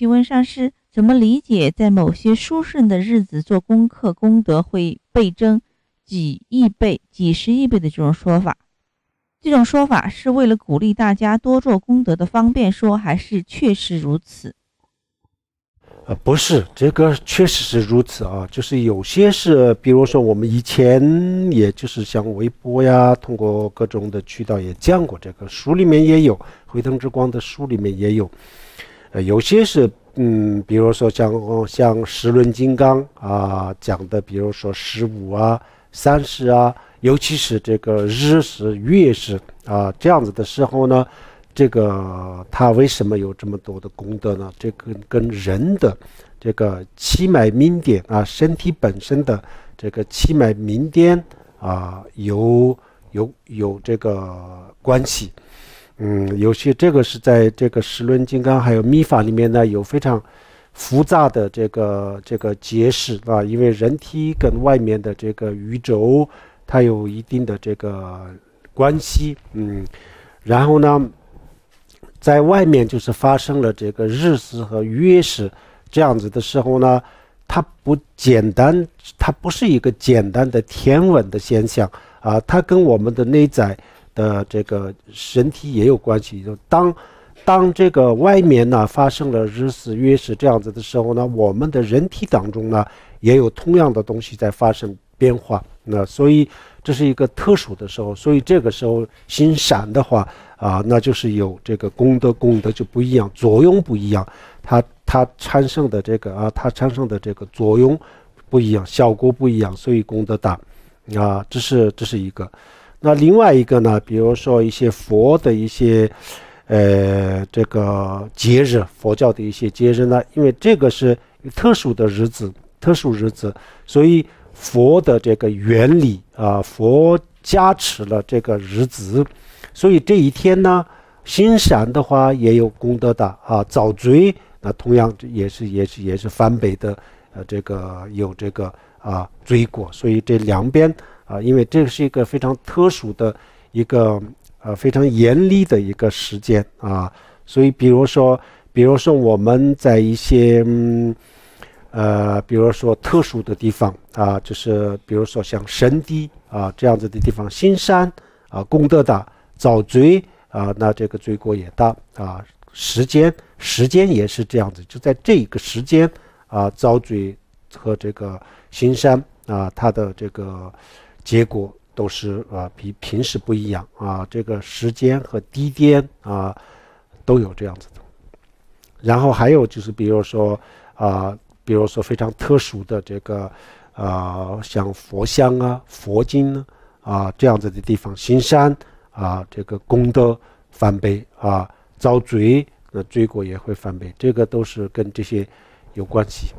请问上师怎么理解，在某些殊胜的日子做功课，功德会倍增几亿倍、几十亿倍的这种说法？这种说法是为了鼓励大家多做功德的方便说，还是确实如此？呃，不是，这个确实是如此啊。就是有些是，比如说我们以前，也就是像微波呀，通过各种的渠道也讲过这个，书里面也有，《回腾之光》的书里面也有。呃，有些是，嗯，比如说像像十轮金刚啊讲的，比如说十五啊、三十啊，尤其是这个日时、月时啊，这样子的时候呢，这个它为什么有这么多的功德呢？这个跟人的这个气脉明点啊，身体本身的这个气脉明点啊，有有有这个关系。嗯，有些这个是在这个时轮金刚还有密法里面呢，有非常复杂的这个这个解释啊，因为人体跟外面的这个宇宙它有一定的这个关系。嗯，然后呢，在外面就是发生了这个日食和月食这样子的时候呢，它不简单，它不是一个简单的天文的现象啊，它跟我们的内在。的这个身体也有关系，就当当这个外面呢发生了日食月食这样子的时候呢，我们的人体当中呢也有同样的东西在发生变化。那所以这是一个特殊的时候，所以这个时候心善的话啊，那就是有这个功德，功德就不一样，作用不一样，它它产生的这个啊，它产生的这个作用不一样，效果不一样，所以功德大啊，这是这是一个。那另外一个呢，比如说一些佛的一些，呃，这个节日，佛教的一些节日呢，因为这个是特殊的日子，特殊日子，所以佛的这个原理啊，佛加持了这个日子，所以这一天呢，欣赏的话也有功德的啊，早罪那同样也是也是也是翻倍的，呃，这个有这个啊罪过，所以这两边。啊，因为这是一个非常特殊的一个，呃，非常严厉的一个时间啊，所以比如说，比如说我们在一些，呃，比如说特殊的地方啊，就是比如说像神堤啊这样子的地方，新山啊，功德大，遭罪啊，那这个罪过也大啊，时间时间也是这样子，就在这个时间啊，遭罪和这个新山啊，他的这个。结果都是啊，比平时不一样啊，这个时间和地点啊，都有这样子的。然后还有就是，比如说啊，比如说非常特殊的这个啊，像佛香啊、佛经啊这样子的地方，行善啊，这个功德翻倍啊，遭罪那罪过也会翻倍，这个都是跟这些有关系。